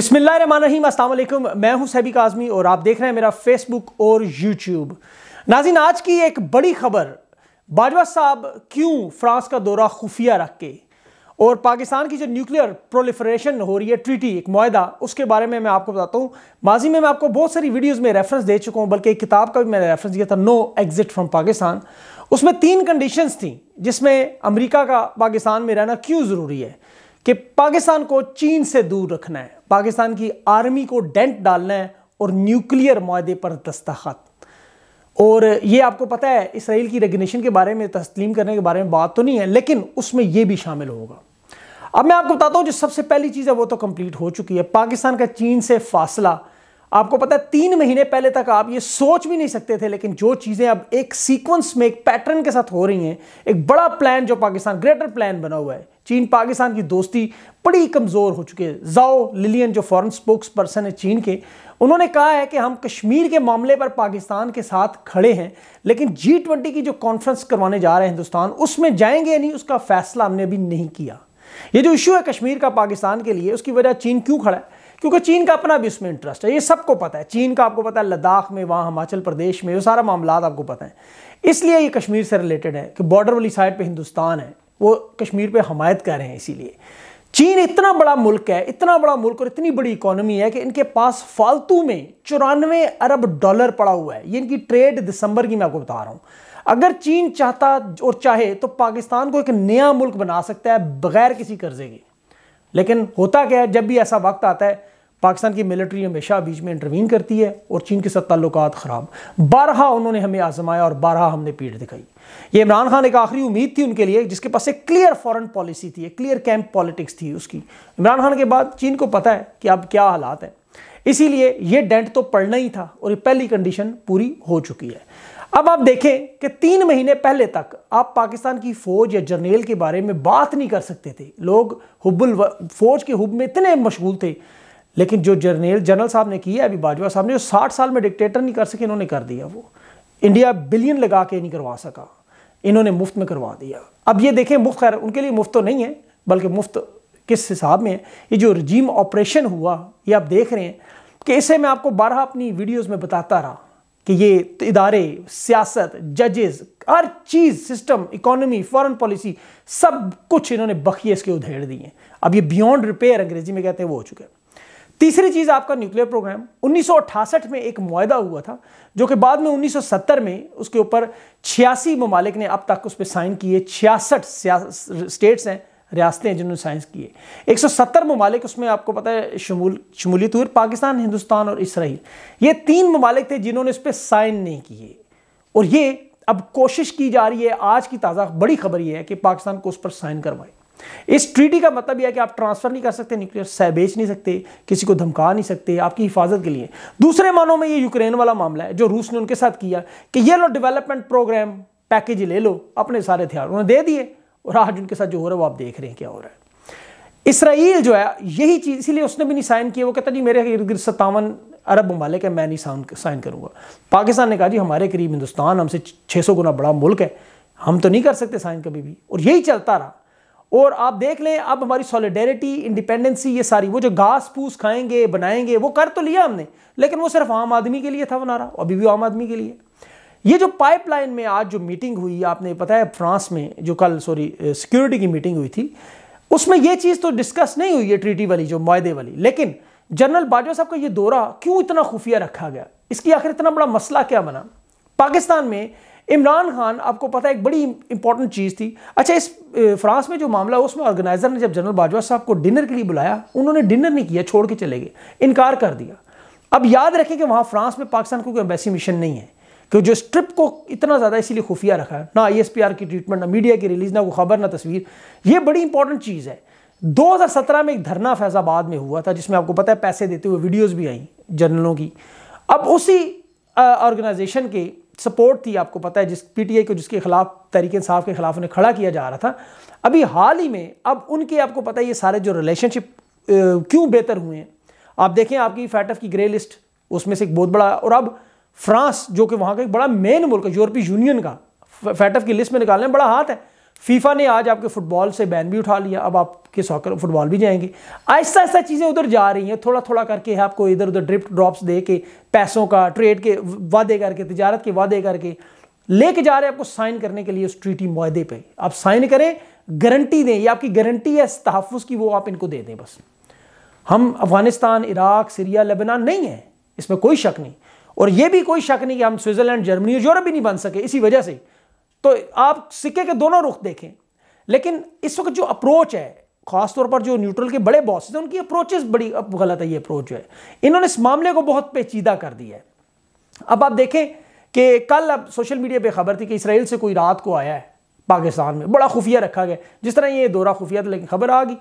बिस्मिल्लाम अस्सलाम मैं हूं सैबिक आज़मी और आप देख रहे हैं मेरा फेसबुक और यूट्यूब नाजिन आज की एक बड़ी खबर बाजवा साहब क्यों फ्रांस का दौरा खुफिया रख के और पाकिस्तान की जो न्यूक्लियर प्रोलिफरेशन हो रही है ट्रीटी एक माहा उसके बारे में मैं आपको बताता हूँ माजी में मैं आपको बहुत सारी वीडियोज़ में रेफरेंस दे चुका हूँ बल्कि एक किताब का भी मैंने रेफरेंस दिया था नो एग्जिट फ्रॉम पाकिस्तान उसमें तीन कंडीशंस थी जिसमें अमेरिका का पाकिस्तान में रहना क्यों ज़रूरी है कि पाकिस्तान को चीन से दूर रखना है पाकिस्तान की आर्मी को डेंट डालना है और न्यूक्लियर माहे पर दस्तखत और ये आपको पता है इसराइल की रेगुलेशन के बारे में तस्लीम करने के बारे में बात तो नहीं है लेकिन उसमें यह भी शामिल होगा अब मैं आपको बताता हूँ जो सबसे पहली चीज़ है वो तो कंप्लीट हो चुकी है पाकिस्तान का चीन से फासला आपको पता है तीन महीने पहले तक आप ये सोच भी नहीं सकते थे लेकिन जो चीज़ें अब एक सीक्वेंस में एक पैटर्न के साथ हो रही हैं एक बड़ा प्लान जो पाकिस्तान ग्रेटर प्लान बना हुआ है चीन पाकिस्तान की दोस्ती बड़ी कमज़ोर हो चुकी है जाओ लिलियन जो फॉरेन स्पोक्स पर्सन है चीन के उन्होंने कहा है कि हम कश्मीर के मामले पर पाकिस्तान के साथ खड़े हैं लेकिन जी ट्वेंटी की जो कॉन्फ्रेंस करवाने जा रहे हैं हिंदुस्तान उसमें जाएंगे या नहीं उसका फैसला हमने अभी नहीं किया ये जो इशू है कश्मीर का पाकिस्तान के लिए उसकी वजह चीन क्यों खड़ा है क्योंकि चीन का अपना भी उसमें इंटरेस्ट है ये सबको पता है चीन का आपको पता है लद्दाख में वहाँ हिमाचल प्रदेश में ये सारा मामला आपको पता है इसलिए ये कश्मीर से रिलेटेड है कि बॉर्डर वाली साइड पर हिंदुस्तान है वो कश्मीर पर हमायत कर रहे हैं इसीलिए चीन इतना बड़ा मुल्क है इतना बड़ा मुल्क और इतनी बड़ी इकोनॉमी है कि इनके पास फालतू में चौरानवे अरब डॉलर पड़ा हुआ है ये इनकी ट्रेड दिसंबर की मैं आपको बता रहा हूँ अगर चीन चाहता और चाहे तो पाकिस्तान को एक नया मुल्क बना सकता है बगैर किसी कर्जे के लेकिन होता क्या है जब भी ऐसा वक्त आता है पाकिस्तान की मिलिट्री हमेशा बीच में इंटरवीन करती है और चीन के साथ ताल्लुक ख़राब बारहा उन्होंने हमें आजमाया और बारहा हमने पीठ दिखाई ये इमरान खान एक आखिरी उम्मीद थी उनके लिए जिसके पास एक क्लियर फॉरेन पॉलिसी थी एक क्लियर कैंप पॉलिटिक्स थी उसकी इमरान खान के बाद चीन को पता है कि अब क्या हालात है इसीलिए ये डेंट तो पड़ना ही था और ये पहली कंडीशन पूरी हो चुकी है अब आप देखें कि तीन महीने पहले तक आप पाकिस्तान की फ़ौज या जर्नेल के बारे में बात नहीं कर सकते थे लोग हुबुल फौज के हुब में इतने मशगूल थे लेकिन जो जर्नेल जनरल साहब ने किया अभी बाजवा साहब ने जो साठ साल में डिक्टेटर नहीं कर सके इन्होंने कर दिया वो इंडिया बिलियन लगा के नहीं करवा सका इन्होंने मुफ्त में करवा दिया अब ये देखें मुफ्त खैर उनके लिए मुफ्त तो नहीं है बल्कि मुफ्त किस हिसाब में है ये जो रजीम ऑपरेशन हुआ ये आप देख रहे हैं कि इसे मैं आपको बारह अपनी वीडियोस में बताता रहा कि ये इदारे सियासत जजेस हर चीज़ सिस्टम इकोनॉमी फॉरेन पॉलिसी सब कुछ इन्होंने बखिए इसके उधेड़ दिए अब ये बियॉन्ड रिपेयर अंग्रेजी में कहते हैं वो हो चुके हैं तीसरी चीज़ आपका न्यूक्लियर प्रोग्राम 1968 में एक मुआदा हुआ था जो कि बाद में 1970 में उसके ऊपर छियासी ममालिक ने अब तक उस पर साइन किए छियासठ स्टेट्स हैं रियासतें हैं जिन्होंने साइंस किए 170 ममालिक उसमें आपको पता है शमूल शमूलियत हुई पाकिस्तान हिंदुस्तान और इसराइल ये तीन ममालिक थे जिन्होंने इस पर साइन नहीं किए और ये अब कोशिश की जा रही है आज की ताज़ा बड़ी खबर यह है कि पाकिस्तान को उस पर साइन करवाए इस ट्रीटी का मतलब यह है कि आप ट्रांसफर नहीं कर सकते न्यूक्लियर सह बेच नहीं सकते किसी को धमका नहीं सकते आपकी हिफाजत के लिए दूसरे मानों में ये यूक्रेन वाला मामला है जो रूस ने उनके साथ किया कि ये लो डेवलपमेंट प्रोग्राम पैकेज ले लो अपने सारे हथियार उन्हें दे दिए और आज उनके साथ जो हो रहा है वो आप देख रहे हैं क्या हो रहा है इसराइल जो है यही चीज़ इसीलिए उसने भी नहीं साइन किया वो कहता जी मेरे इर्द गिर्द सत्तावन अरब ममालिक है मैं नहीं साइन साइन पाकिस्तान ने कहा जी हमारे करीब हिंदुस्तान हमसे सौ गुना बड़ा मुल्क है हम तो नहीं कर सकते साइन कभी भी और यही चलता रहा और आप देख लें अब हमारी सॉलिडेरिटी इंडिपेंडेंसी ये सारी वो जो घास फूस खाएंगे बनाएंगे वो कर तो लिया हमने लेकिन वो सिर्फ आम आदमी के लिए था वो अभी भी आम आदमी के लिए ये जो पाइपलाइन में आज जो मीटिंग हुई आपने पता है फ्रांस में जो कल सॉरी सिक्योरिटी की मीटिंग हुई थी उसमें ये चीज़ तो डिस्कस नहीं हुई है ट्रीटी वाली जो मायदे वाली लेकिन जनरल बाजवा साहब का ये दौरा क्यों इतना खुफिया रखा गया इसकी आखिर इतना बड़ा मसला क्या बना पाकिस्तान में इमरान खान आपको पता है एक बड़ी इंपॉर्टेंट चीज़ थी अच्छा इस फ्रांस में जो मामला उसमें ऑर्गेनाइज़र ने जब जनरल बाजवा साहब को डिनर के लिए बुलाया उन्होंने डिनर नहीं किया छोड़ के चले गए इनकार कर दिया अब याद रखें कि वहाँ फ्रांस में पाकिस्तान को कोई एम्बेसी मिशन नहीं है कि जो स्ट्रिप को इतना ज़्यादा इसीलिए खुफिया रखा है ना आई e की ट्रीटमेंट ना मीडिया की रिलीज ना कोई खबर ना तस्वीर ये बड़ी इंपॉर्टेंट चीज़ है 2017 में एक धरना फैज़ाबाद में हुआ था जिसमें आपको पता है पैसे देते हुए वीडियोस भी आई जर्नलों की अब उसी ऑर्गेनाइजेशन के सपोर्ट थी आपको पता है जिस पीटीआई को जिसके खिलाफ तरीके इंसाफ के खिलाफ उन्हें खड़ा किया जा रहा था अभी हाल ही में अब उनके आपको पता है ये सारे जो रिलेशनशिप क्यों बेहतर हुए हैं आप देखें आपकी फैट की ग्रे लिस्ट उसमें से एक बहुत बड़ा और अब फ्रांस जो कि वहाँ का एक बड़ा मेन मुल्क है यूरोपीय यूनियन का फैट की लिस्ट में निकालने में बड़ा हाथ है फीफा ने आज आपके फुटबॉल से बैन भी उठा लिया अब आपके सॉकर फुटबॉल भी जाएंगे ऐसा ऐसा चीज़ें उधर जा रही हैं थोड़ा थोड़ा करके आपको इधर उधर ड्रिप ड्रॉप्स दे के पैसों का ट्रेड के वादे करके तजारत के वादे करके लेके जा रहे हैं आपको साइन करने के लिए उस ट्रीटी माहदे पर आप साइन करें गारंटी दें या आपकी गारंटी है तहफ़ की वो आप इनको दे दें बस हम अफगानिस्तान इराक सीरिया लेबनान नहीं है इसमें कोई शक नहीं और ये भी कोई शक नहीं कि हम स्विट्ज़रलैंड जर्मनी और यूरोप भी नहीं बन सके इसी वजह से तो आप सिक्के के दोनों रुख देखें लेकिन इस वक्त जो अप्रोच है खासतौर पर जो न्यूट्रल के बड़े बॉस हैं उनकी अप्रोचेस बड़ी गलत है ये अप्रोच जो है इन्होंने इस मामले को बहुत पेचीदा कर दिया है अब आप देखें कि कल अब सोशल मीडिया पे खबर थी कि इसराइल से कोई रात को आया है पाकिस्तान में बड़ा खुफिया रखा गया जिस तरह ये दौरा खुफिया था लेकिन खबर आ गई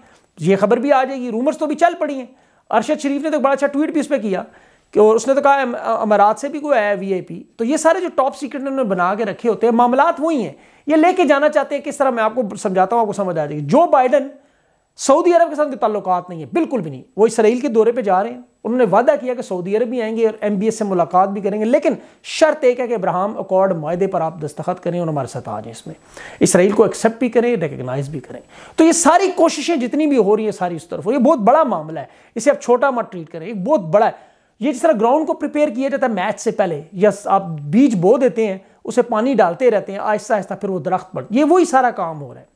ये खबर भी आ जाएगी रूमर्स तो भी चल पड़ी हैं अरशद शरीफ ने तो बड़ा अच्छा ट्वीट भी इस पर किया कि और उसने तो कहा अमारात से भी कोई आया वीआईपी तो ये सारे जो टॉप सीक्रेट उन्होंने बना के रखे होते हैं मामला वही हैं ये लेके जाना चाहते हैं किस तरह मैं आपको समझाता हूँ आपको समझ आ जाएगी जो बाइडन सऊदी अरब के साथ ताल्लुक नहीं है बिल्कुल भी नहीं वो इसराइल के दौरे पर जा रहे हैं उन्होंने वादा किया कि सऊदी अरब भी आएंगे और एम से मुलाकात भी करेंगे लेकिन शर्त एक है कि इब्राहम अकॉर्ड माहे पर आप दस्तखत करें और हमारे साथ आ जाए इसमें इसराइल को एक्सेप्ट भी करें रिकगनाइज भी करें तो ये सारी कोशिशें जितनी भी हो रही है सारी उस तरफ ये बहुत बड़ा मामला है इसे आप छोटा मत ट्रीट करें एक बहुत बड़ा है ये जिस तरह ग्राउंड को प्रिपेयर किया जाता है मैच से पहले या आप बीज बो देते हैं उसे पानी डालते रहते हैं आहिस्ता आहिस्ता फिर वो दरख्त बढ़ ये वही सारा काम हो रहा है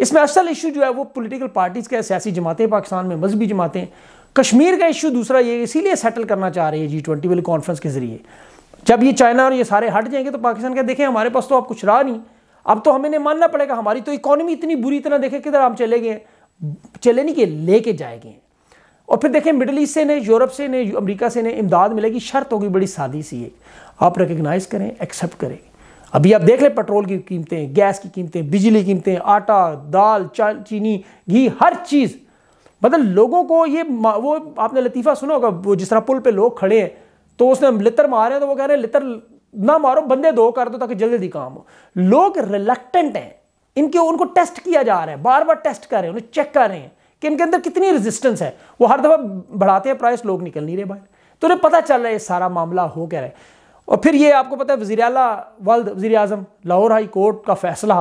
इसमें असल इशू जो है वो पोलिटिकल पार्टीज़ का सियासी जमातें पाकिस्तान में मजहबी जमातें कश्मीर का इशू दूसरा ये इसीलिए सेटल करना चाह रही है जी ट्वेंटी वाली कॉन्फ्रेंस के ज़रिए जब ये चाइना और ये सारे हट जाएंगे तो पाकिस्तान का देखें हमारे पास तो अब कुछ रहा नहीं अब तो हमें मानना पड़ेगा हमारी तो इकोनॉमी इतनी बुरी तरह देखे किधर हम चले गए चले नहीं गए लेके जाएंगे और फिर देखें मिडल ईस्ट से ने यूरोप से ने अमेरिका से ने इमदाद मिलेगी शर्त होगी बड़ी सादी सी है आप रिकगनाइज़ करें एक्सेप्ट करें अभी आप देख लें पेट्रोल की कीमतें गैस की कीमतें बिजली कीमतें आटा दाल चीनी घी हर चीज़ मतलब लोगों को ये वो आपने लतीफ़ा सुना होगा वो जिस तरह पुल पे लोग खड़े हैं तो उसने लितर मारे तो वो कह रहे हैं लितर ना मारो बंदे दो कर दो ताकि जल्दी काम हो लोग रिलेक्टेंट हैं इनके उनको टेस्ट किया जा रहा है बार बार टेस्ट कर रहे हैं उन्हें चेक कर रहे हैं कि इनके अंदर कितनी रेजिस्टेंस है वो हर दफ़ा बढ़ाते हैं प्राइस लोग निकल नहीं रहे बाहर तो उन्हें पता चल रहा है ये सारा मामला हो क्या रहा है और फिर ये आपको पता है वजी अला वल्द वजीर अजम लाहौर हाई कोर्ट का फैसला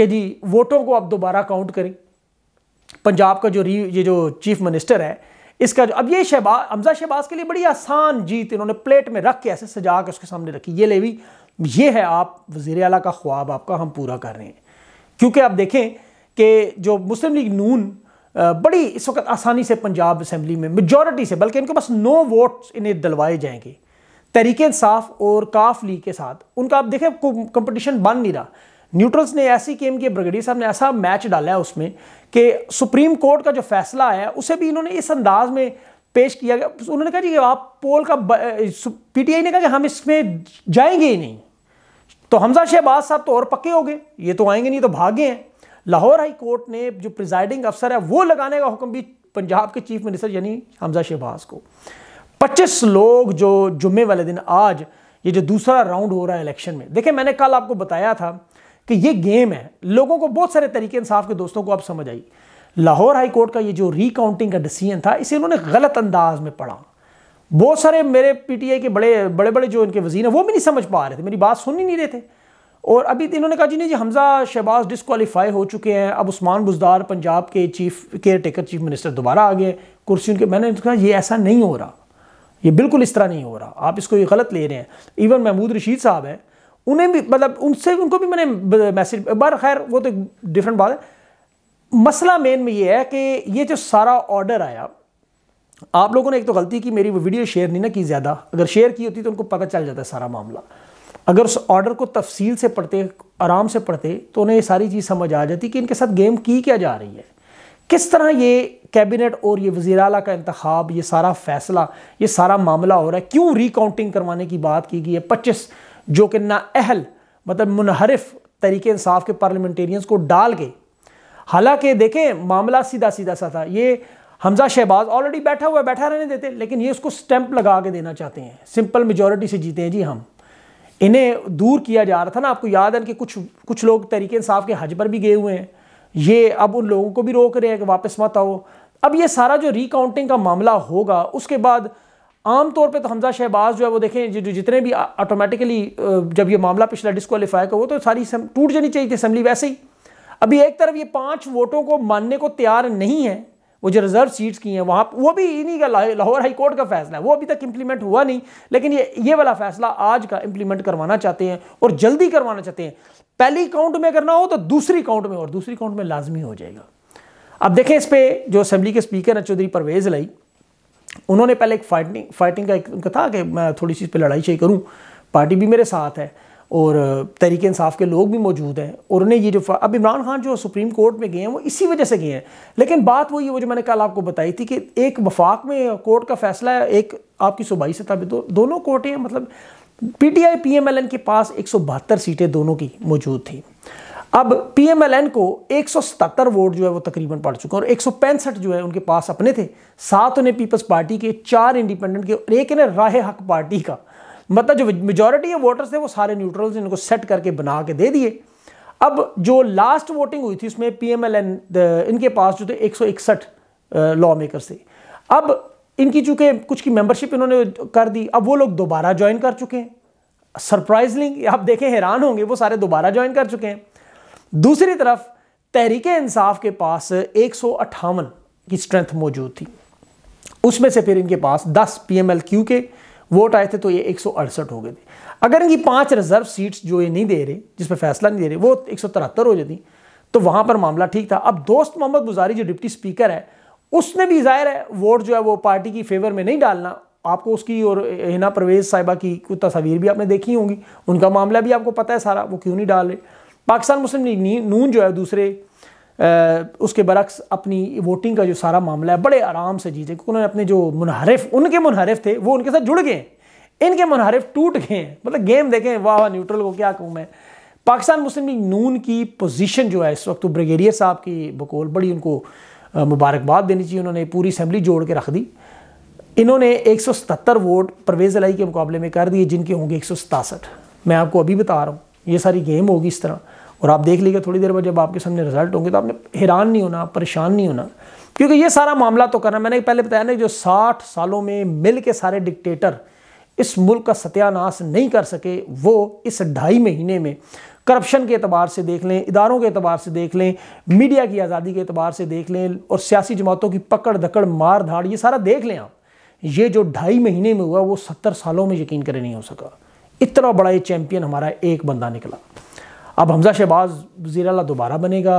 कि जी वोटों को आप दोबारा काउंट करें पंजाब का जो री ये जो चीफ मिनिस्टर है इसका जो अब ये शहबाज हमजा शहबाज के लिए बड़ी आसान जीत इन्होंने प्लेट में रख के ऐसे सजा के उसके सामने रखी ये लेवी ये है आप वजीर अला का ख्वाब आपका हम पूरा कर रहे हैं क्योंकि आप देखें कि जो मुस्लिम लीग नून बड़ी इस वक्त आसानी से पंजाब असम्बली में मेजॉरिटी से बल्कि इनके पास नो वोट्स इन्हें दिलवाए जाएंगे तरीक़े इंसाफ और काफ लीग के साथ उनका आप देखें कंपटीशन बन नहीं रहा न्यूट्रल्स ने ऐसी गेम की ब्रिगेडियर साहब ने ऐसा मैच डाला है उसमें कि सुप्रीम कोर्ट का जो फैसला आया उसे भी इन्होंने इस अंदाज में पेश किया गया उन्होंने कहा जी आप पोल का पीटीआई ने कहा कि हम इसमें जाएंगे ही नहीं तो हमजा शहबाज साहब तो और पक्के हो गए ये तो आएंगे नहीं तो भागे हैं लाहौर हाई कोर्ट ने जो प्रिजाइडिंग अफसर है वो लगाने का हुक्म भी पंजाब के चीफ मिनिस्टर यानी हमजा शहबाज को पच्चीस लोग जो जुम्मे वाले दिन आज ये जो दूसरा राउंड हो रहा है इलेक्शन में देखिए मैंने कल आपको बताया था कि ये गेम है लोगों को बहुत सारे तरीके इंसाफ के दोस्तों को आप समझ आई लाहौर हाई कोर्ट का ये जो रिकाउंटिंग का डिसीजन था इसे इन्होंने गलत अंदाज में पढ़ा बहुत सारे मेरे पीटीआई के बड़े बड़े बड़े जो इनके वजीर हैं वो भी नहीं समझ पा रहे थे मेरी बात सुन ही नहीं रहे थे और अभी तो इन्होंने कहा जी नहीं जी हमजा शहबाज डिसकॉलीफाई हो चुके हैं अब उस्मान बुजदार पंजाब के chief caretaker chief minister दोबारा आ गए कुर्सी उनके मैंने कहा ये ऐसा नहीं हो रहा ये बिल्कुल इस तरह नहीं हो रहा आप इसको ये गलत ले रहे हैं इवन महमूद रशीद साहब हैं उन्हें भी मतलब उनसे उनको भी मैंने मैसेज बार खैर वो तो डिफरेंट बात है मसला मेन में ये है कि ये जो सारा ऑर्डर आया आप लोगों ने एक तो गलती की मेरी वो वीडियो शेयर नहीं ना की ज़्यादा अगर शेयर की होती तो उनको पता चल जाता है सारा मामला अगर उस ऑर्डर को तफसील से पढ़ते आराम से पढ़ते तो उन्हें ये सारी चीज़ समझ आ जाती कि इनके साथ गेम की क्या जा रही है किस तरह ये कैबिनेट और ये वजी अला का इंतब ये सारा फैसला ये सारा मामला हो रहा है क्यों रिकाउंटिंग करवाने की बात की गई है पच्चीस जो कि नाअहल मतलब मुनहरफ तरीके इंसाफ के पार्लियामेंटेरियंस को डाल के हालांकि देखें मामला सीधा सीधा सा था ये हमजा शहबाज ऑलरेडी बैठा हुआ बैठा रहने देते लेकिन ये उसको स्टैंप लगा के देना चाहते हैं सिंपल मेजोरिटी से जीते हैं जी हम हाँ। इन्हें दूर किया जा रहा था ना आपको याद है कि कुछ कुछ लोग तरीके इंसाफ के हज पर भी गए हुए हैं ये अब उन लोगों को भी रोक रहे हैं कि वापस मत आओ अब ये सारा जो रिकाउंटिंग का मामला होगा उसके बाद आम तौर पे तो हमजा शहबाज जो है वो देखें जो जितने भी ऑटोमेटिकली जब ये मामला पिछला डिस्कवालीफाई का वो तो सारी टूट जानी चाहिए थी असम्बली वैसे ही अभी एक तरफ ये पांच वोटों को मानने को तैयार नहीं है वो जो रिजर्व सीट्स की हैं वहाँ वो भी इन्हीं का लाहौर हाई कोर्ट का फैसला है वो अभी तक इम्प्लीमेंट हुआ नहीं लेकिन ये ये वाला फैसला आज का इंप्लीमेंट करवाना चाहते हैं और जल्दी करवाना चाहते हैं पहली काउंट में करना हो तो दूसरी काउंट में और दूसरी काउंट में लाजमी हो जाएगा अब देखें इस पर जो असम्बली के स्पीकर हैं चौधरी परवेज़ लाई उन्होंने पहले एक फाइटिंग फाइटिंग का एक था कि मैं थोड़ी सी इस पर लड़ाई शही करूँ पार्टी भी मेरे साथ है और तहरीक इंसाफ के लोग भी मौजूद हैं और उन्हें ये जो अब इमरान खान जो सुप्रीम कोर्ट में गए हैं वो इसी वजह से गए हैं लेकिन बात वही है वो जो मैंने कल आपको बताई थी कि एक वफाक में कोर्ट का फैसला है एक आपकी सूबाई सतह पर दो, दोनों कोर्टें हैं मतलब P T I P M L N के पास एक सौ बहत्तर सीटें दोनों की मौजूद थी अब पी एम एल एन को एक सौ सतहत्तर वोट जो है वो तकरीबन पड़ चुके हैं और एक सौ पैंसठ जो है उनके पास अपने थे सात उन्हें पीपल्स पार्टी के चार इंडिपेंडेंट के और एक इन्हें राह हक पार्टी का मतलब जो मेजोरिटी ऑफ वोटर्स थे वो सारे न्यूट्रल्स इनको सेट करके बना के दे दिए अब जो लास्ट वोटिंग हुई थी उसमें पी एम एल एन इनके पास जो थे एक सौ इकसठ लॉ मेकर से अब इनकी चूंकि कुछ की मेंबरशिप इन्होंने कर दी अब वो लोग दोबारा ज्वाइन कर चुके हैं सरप्राइजिंग आप देखें हैरान होंगे वो सारे दोबारा ज्वाइन कर चुके हैं दूसरी तरफ तहरीक इंसाफ के पास एक की स्ट्रेंथ मौजूद थी उसमें से फिर इनके पास 10 पीएमएल क्यू के वोट आए थे तो ये एक हो गए थे अगर इनकी पांच रिजर्व सीट्स जो ये नहीं दे रहे जिस पर फैसला नहीं दे रहे वो एक हो जाती तो वहां पर मामला ठीक था अब दोस्त मोहम्मद बुजारी जो डिप्टी स्पीकर है उसने भी जाहिर है वोट जो है वो पार्टी की फेवर में नहीं डालना आपको उसकी और हिना परवेज साहिबा की कुछ तस्वीर भी आपने देखी होंगी उनका मामला भी आपको पता है सारा वो क्यों नहीं डाल रहे पाकिस्तान मुस्लिम लीग नून जो है दूसरे उसके बरक्स अपनी वोटिंग का जो सारा मामला है बड़े आराम से जीते क्योंकि उन्होंने अपने जो मुनहरफ उनके मुनहरफ थे वो उनके साथ जुड़ गए इनके मुनहरफ टूट गए हैं मतलब गेम देखें वाह वाह न्यूट्रल को क्या कहूँ मैं पाकिस्तान मुस्लिम लीग नून की पोजीशन जो है इस वक्त तो ब्रिगेडियर साहब की बकोल बड़ी उनको मुबारकबाद देनी चाहिए उन्होंने पूरी असम्बली जोड़ के रख दी इन्होंने 177 वोट परवेज़ अलाई के मुकाबले में कर दिए जिनके होंगे एक मैं आपको अभी बता रहा हूँ ये सारी गेम होगी इस तरह और आप देख लीजिए थोड़ी देर बाद जब आपके सामने रिजल्ट होंगे तो आपने हैरान नहीं होना परेशान नहीं होना क्योंकि ये सारा मामला तो करना मैंने पहले बताया ना जो साठ सालों में मिल के सारे डिक्टेटर इस मुल्क का सत्यानाश नहीं कर सके वो इस ढाई महीने में करप्शन के अतबार से देख लें इदारों के अतबार से देख लें मीडिया की आज़ादी के अतबार से देख लें और सियासी जमातों की पकड़ धकड़ मार धाड़ ये सारा देख लें आप ये जो ढाई महीने में हुआ वो सत्तर सालों में यकीन करें नहीं हो सका इतना बड़ा ये चैम्पियन हमारा एक बंदा निकला अब हमजा शहबाज वजी अल दोबारा बनेगा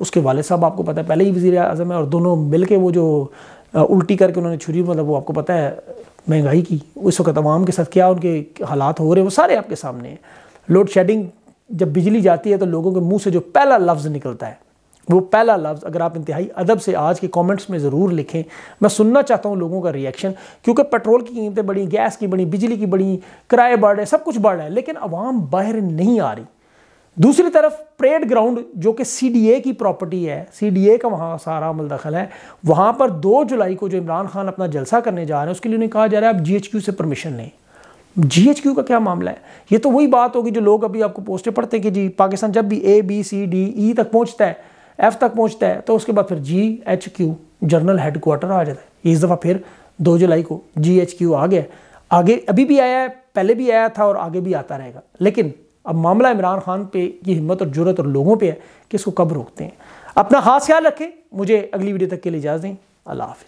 उसके वाले साहब आपको पता है पहले ही वजी अजम है और दोनों मिल के वो जो उल्टी करके उन्होंने छुरी मतलब वो आपको पता है महंगाई की उस वक्त तमाम के साथ क्या उनके हालात हो रहे हैं वो सारे आपके सामने हैं लोड शेडिंग जब बिजली जाती है तो लोगों के मुंह से जो पहला लफ्ज़ निकलता है वो पहला लफ्ज़ अगर आप इंतहाई अदब से आज के कमेंट्स में ज़रूर लिखें मैं सुनना चाहता हूँ लोगों का रिएक्शन क्योंकि पेट्रोल की कीमतें बढ़ी गैस की बढ़ी बिजली की बढ़ी किराए बढ़ रहे सब कुछ बढ़ रहा है लेकिन आवाम बाहर नहीं आ रही दूसरी तरफ परेड ग्राउंड जो कि सीडीए की प्रॉपर्टी है सीडीए का वहाँ सारा अमल दखल है वहाँ पर दो जुलाई को जो इमरान खान अपना जलसा करने जा रहे हैं उसके लिए उन्हें कहा जा रहा है आप जीएचक्यू से परमिशन लें जीएचक्यू का क्या मामला है ये तो वही बात होगी जो लोग अभी आपको पोस्टें पढ़ते हैं कि जी पाकिस्तान जब भी A B C D E तक पहुँचता है एफ तक पहुँचता है तो उसके बाद फिर G H Q general headquarter आ जाता है इस दफ़ा फिर दो जुलाई को जी एच क्यू आ गया आगे अभी भी आया है पहले भी आया था और आगे भी आता रहेगा लेकिन अब मामला इमरान खान पे ये हिम्मत और जरूरत और लोगों पे है कि इसको कब रोकते हैं अपना खास ख्याल रखें मुझे अगली वीडियो तक के लिए इजाज़ दें अल्लाह हाफिज़